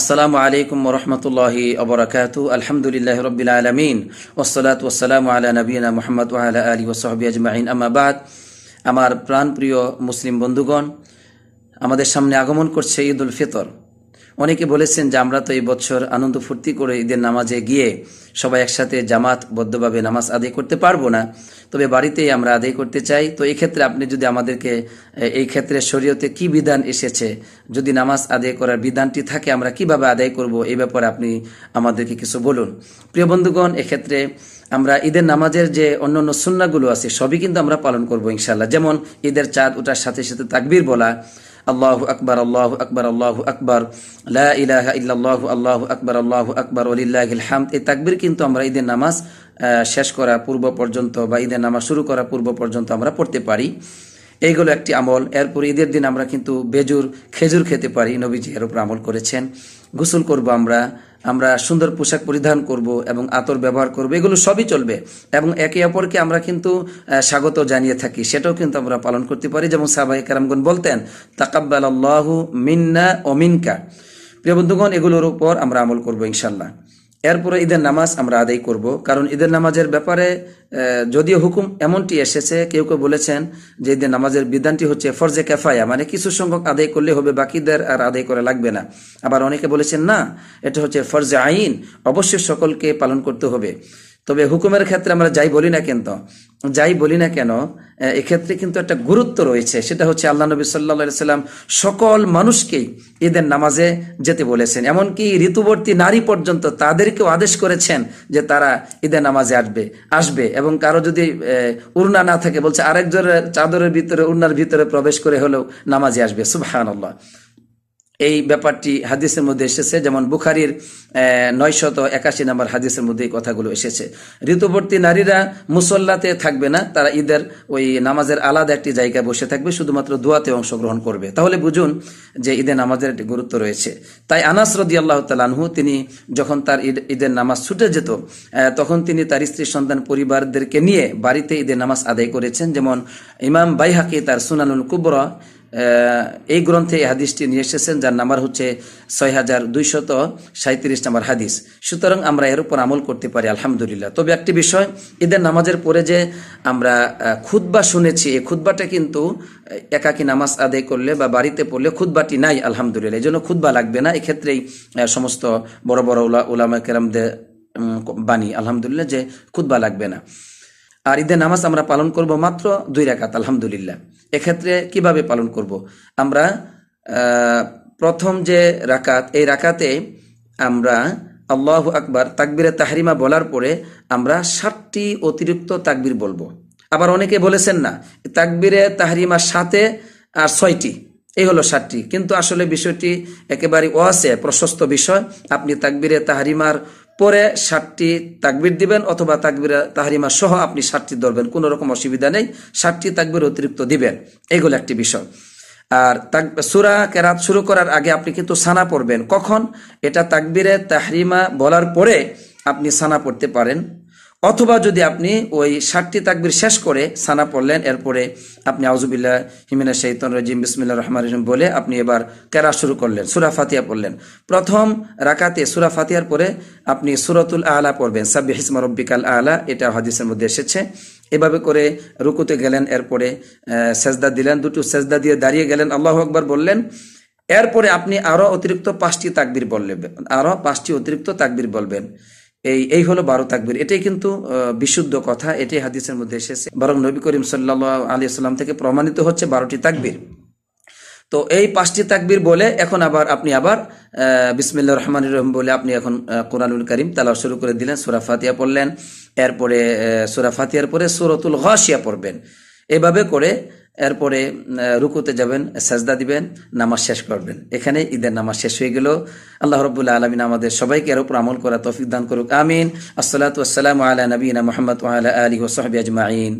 আসসালামু আলাইকুম রহমতুল্লাহি অবরাকাতু আলহামদুলিল্লাহ রবিল আলমিন ওসলাত ওসালাম আল্লাহ নবীনা মোহাম্মদ আলা আলী ওসহবি আজমাইন আমাবাদ আমার প্রাণ প্রিয় মুসলিম বন্ধুগণ আমাদের সামনে আগমন করছে ঈদ উল ফিতর অনেকে বলেছেন যে আমরা তো এই বছর আনন্দ ফুর্তি করে ঈদের নামাজে গিয়ে সবাই একসাথে জামাত বদ্ধভাবে নামাজ আদায় করতে পারবো না তবে বাড়িতেই আমরা আদায় করতে চাই তো এই ক্ষেত্রে আপনি যদি আমাদেরকে এই ক্ষেত্রে শরীয়তে কি বিধান এসেছে যদি নামাজ আদায় করার বিধানটি থাকে আমরা কিভাবে আদায় করব এই ব্যাপারে আপনি আমাদেরকে কিছু বলুন প্রিয় বন্ধুগণ এক্ষেত্রে আমরা ঈদের নামাজের যে অন্য অন্য সুন্নাগুলো আছে সবই কিন্তু আমরা পালন করবো ইনশাল্লাহ যেমন ঈদের চাঁদ ওটার সাথে সাথে তাকবির বলা আল্লাহ আকবর আল্লাহ আকবর আল্লাহ আকবর লাহ ইল্লাহ আল্লাহ আকবর আল্লাহ আকবর অলিল্লাহ হামদ এই তাকবির কিন্তু আমরা ঈদের নামাজ শেষ করা পূর্ব পর্যন্ত বা ঈদের নামাজ শুরু করা পূর্ব পর্যন্ত আমরা পড়তে পারি এইগুলো একটি আমল এরপর ঈদের দিন আমরা কিন্তু বেজুর খেজুর খেতে পারি নবীজি এর উপর আমল করেছেন গোসল করব আমরা আমরা সুন্দর পোশাক পরিধান করব এবং আতর ব্যবহার করব এগুলো সবই চলবে এবং একে অপরকে আমরা কিন্তু স্বাগত জানিয়ে থাকি সেটাও কিন্তু আমরা পালন করতে পারি যেমন সাহাবাই কারামগুন বলতেন তাকাব্বাল আল্লাহু মিন্না অমিনকা প্রিয় বন্ধুগণ এগুলোর উপর আমরা আমল করবো ইনশাল্লাহ এরপরে ঈদের নামাজ আমরা আদায় করব কারণ ঈদের নামাজের ব্যাপারে যদিও হুকুম এমনটি এসেছে কেউ কেউ বলেছেন যে ঈদের নামাজের বিধানটি হচ্ছে ফরজে ক্যাফায়া মানে কিছু সংখ্যক আদায় করলে হবে বাকিদের আর আদায় করা লাগবে না আবার অনেকে বলেছেন না এটা হচ্ছে ফরজে আইন অবশ্যই সকলকে পালন করতে হবে তবে হুকুমের ক্ষেত্রে আমরা যাই বলি না কিন্তু যাই বলি না কেন এক্ষেত্রে কিন্তু একটা গুরুত্ব রয়েছে সেটা হচ্ছে আল্লাহ নবী সাল্লা সাল্লাম সকল মানুষকেই ঈদের নামাজে যেতে বলেছেন এমনকি ঋতুবর্তী নারী পর্যন্ত তাদেরকেও আদেশ করেছেন যে তারা ঈদের নামাজে আসবে আসবে এবং কারো যদি উড়না না থাকে বলছে আরেকজনের চাদরের ভিতরে উড়নার ভিতরে প্রবেশ করে হলেও নামাজে আসবে সুবাহ আল্লাহ এই ব্যাপারটি হাদিসের মধ্যে এসেছে যেমন বুখারির শত একাশি নম্বর হাদিসের মধ্যে এই কথাগুলো এসেছে ঋতুবর্তী নারীরা মুসল্লাতে থাকবে না তারা ঈদের ওই নামাজের আলাদা একটি জায়গায় বসে থাকবে শুধুমাত্র দোয়াতে অংশগ্রহণ করবে তাহলে বুঝুন যে ঈদের নামাজের একটি গুরুত্ব রয়েছে তাই আনাস রদি আল্লাহ তালানহু তিনি যখন তার ঈদ ঈদের নামাজ ছুটে যেত তখন তিনি তার স্ত্রী সন্তান পরিবারদেরকে নিয়ে বাড়িতে ঈদের নামাজ আদায় করেছেন যেমন ইমাম বাইহাকে তার সুনানুল কুবরা এই গ্রন্থে এই হাদিসটি নিয়ে এসেছেন যার নাম্বার হচ্ছে ছয় হাজার দুইশত সাঁত্রিশ নাম্বার হাদিস সুতরাং আমরা এর উপর আমল করতে পারি আলহামদুলিল্লাহ তবে একটি বিষয় ঈদের নামাজের পরে যে আমরা খুদ্া শুনেছি এই খুদ্বাটা কিন্তু একাকি নামাজ আদায় করলে বা বাড়িতে পড়লে খুদ্বাটি নাই আলহামদুলিল্লাহ এই জন্য খুদ্া লাগবে না এক্ষেত্রেই সমস্ত বড় বড় ওলা ওলামা কেরামদের বাণী আলহামদুলিল্লাহ যে খুদ্া লাগবে না আর ঈদের নামাজ আমরা পালন করব মাত্র দুই রেখাত আলহামদুলিল্লাহ এক্ষেত্রে কিভাবে পালন করব। আমরা প্রথম যে রাকাত এই রাকাতে আমরা আল্লাহ আকবার তাকবিরে তাহরিমা বলার পরে আমরা সাতটি অতিরিক্ত তাকবির বলবো আবার অনেকে বলেছেন না তাকবিরে তাহরিমার সাথে আর ছয়টি এই হলো সাতটি কিন্তু আসলে বিষয়টি একেবারে অ আছে প্রশস্ত বিষয় আপনি তাকবিরে তাহারিমার পরে ষাটটি তাকবির দিবেন অথবা তাকবির তাহারিমা সহ আপনি ষাটটি ধরবেন কোনো রকম অসুবিধা নেই ষাটটি তাকবির অতিরিক্ত দিবেন এগুলো একটি বিষয় আর তাক সুরা কেরাত শুরু করার আগে আপনি কিন্তু সানা পড়বেন কখন এটা তাকবিরে তাহরিমা বলার পরে আপনি সানা পড়তে পারেন অথবা যদি আপনি ওই ষাটটি তাকবির শেষ করে সানা পড়লেন এরপরে আপনি আউজুবিল্লা হিমিনা শৈতন রাজিম বিসমিল্লা রহমান রহিম বলে আপনি এবার কেরা শুরু করলেন সুরা ফাতিয়া পড়লেন প্রথম রাকাতে সুরা ফাতিয়ার পরে আপনি সুরতুল আলা পড়বেন সাব্বি হিসমা রব্বিকাল আলা এটা হাদিসের মধ্যে এসেছে এভাবে করে রুকুতে গেলেন এরপরে সেজদা দিলেন দুটো সেজদা দিয়ে দাঁড়িয়ে গেলেন আল্লাহ আকবর বললেন এরপরে আপনি আরও অতিরিক্ত পাঁচটি তাকবির বললেন আরও পাঁচটি অতিরিক্ত তাকবির বলবেন এই এই হলো বারো তাকবির এটাই কিন্তু বিশুদ্ধ কথা এটাই হাদিসের মধ্যে এসেছে বরং নবী করিম সাল্লা আলী সাল্লাম থেকে প্রমাণিত হচ্ছে বারোটি তাকবির তো এই পাঁচটি তাকবির বলে এখন আবার আপনি আবার বিসমিল্লা রহমান রহম বলে আপনি এখন কোরআনুল করিম তালা শুরু করে দিলেন সুরা ফাতিয়া পড়লেন এরপরে সুরা ফাতিয়ার পরে সুরতুল ঘাসিয়া পড়বেন এভাবে করে এরপরে রুকুতে যাবেন সাজদা দিবেন নামাজ শেষ করবেন এখানে ঈদের নামাজ শেষ হয়ে গেল আল্লাহ রবুল্লা আলমিন আমাদের সবাইকে এর উপর আমল করা তৌফিক দান করুক আমিন আসসালাতু আসসালাম আলা নবীনা মোহাম্মদ আলী ওসহাবি আজমাইন